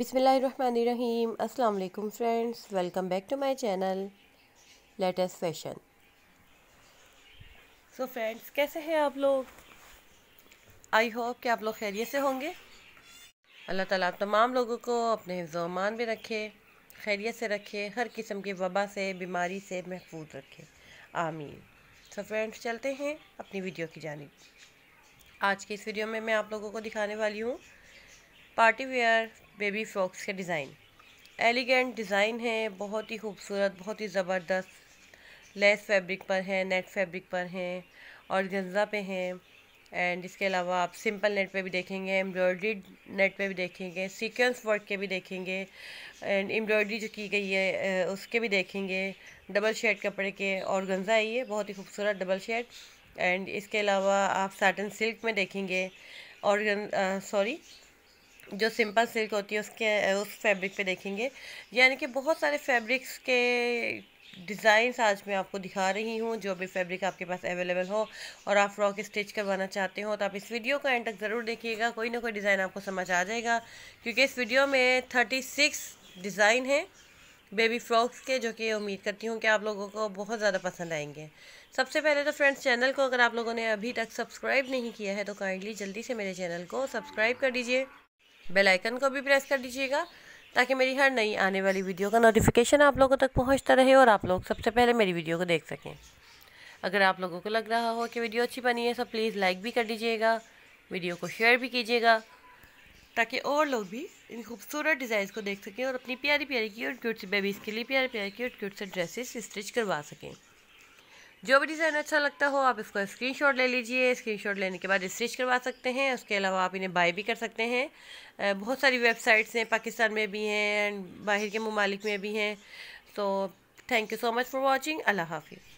बिसमीम अस्सलाम वालेकुम friends welcome back to my channel latest fashion so friends कैसे हैं आप लोग आई होप कि आप लोग खैरियत से होंगे अल्लाह ताला आप तमाम लोगों को अपने हिफ्जमान में रखे खैरियत से रखे हर किस्म की वबा से बीमारी से महफूज रखे आमीन सो फ्रेंड्स चलते हैं अपनी वीडियो की जानब आज की इस वीडियो में मैं आप लोगों को दिखाने वाली हूँ पार्टी वेयर बेबी फ्रॉक्स के डिज़ाइन एलिगेंट डिज़ाइन है बहुत ही खूबसूरत बहुत ही ज़बरदस्त लेस फैब्रिक पर है नेट फैब्रिक पर हैं और गंजा पे हैं एंड इसके अलावा आप सिंपल नेट पे भी देखेंगे एम्ब्रॉयडरी नेट पे भी देखेंगे सीक्वेंस वर्क के भी देखेंगे एंड एम्ब्रॉयडरी जो की गई है उसके भी देखेंगे डबल शेड कपड़े के और गंजा है ये बहुत ही खूबसूरत डबल शेड एंड इसके अलावा आप साटन सिल्क में देखेंगे और सॉरी जो सिंपल सिल्क होती है उसके उस फैब्रिक पे देखेंगे यानी कि बहुत सारे फैब्रिक्स के डिज़ाइंस आज मैं आपको दिखा रही हूँ जो भी फैब्रिक आपके पास अवेलेबल हो और आप फ्रॉक स्टिच करवाना चाहते हो तो आप इस वीडियो को एंड तक ज़रूर देखिएगा कोई ना कोई डिज़ाइन आपको समझ आ जाएगा क्योंकि इस वीडियो में थर्टी सिक्स डिज़ाइन हैं बेबी फ्रॉक्स के जो कि उम्मीद करती हूँ कि आप लोगों को बहुत ज़्यादा पसंद आएंगे सबसे पहले तो फ्रेंड्स चैनल को अगर आप लोगों ने अभी तक सब्सक्राइब नहीं किया है तो काइंडली जल्दी से मेरे चैनल को सब्सक्राइब कर दीजिए बेल आइकन को भी प्रेस कर दीजिएगा ताकि मेरी हर नई आने वाली वीडियो का नोटिफिकेशन आप लोगों तक पहुंचता रहे और आप लोग सबसे पहले मेरी वीडियो को देख सकें अगर आप लोगों को लग रहा हो कि वीडियो अच्छी बनी है तो प्लीज़ लाइक भी कर दीजिएगा वीडियो को शेयर भी कीजिएगा ताकि और लोग भी इन खूबसूरत डिज़ाइन को देख सकें और अपनी प्यारी प्यारी की और क्यूट बेबीज़ के लिए प्यारे प्यारे की और क्यूट से ड्रेसेस स्टिच करवा सकें जो भी डिज़ाइन अच्छा लगता हो आप इसको स्क्रीनशॉट ले लीजिए स्क्रीनशॉट लेने के बाद स्टिच करवा सकते हैं उसके अलावा आप इन्हें बाई भी कर सकते हैं बहुत सारी वेबसाइट्स हैं पाकिस्तान में भी हैं बाहर के ममालिक में भी हैं तो thank you so much for watching Allah हाफिज़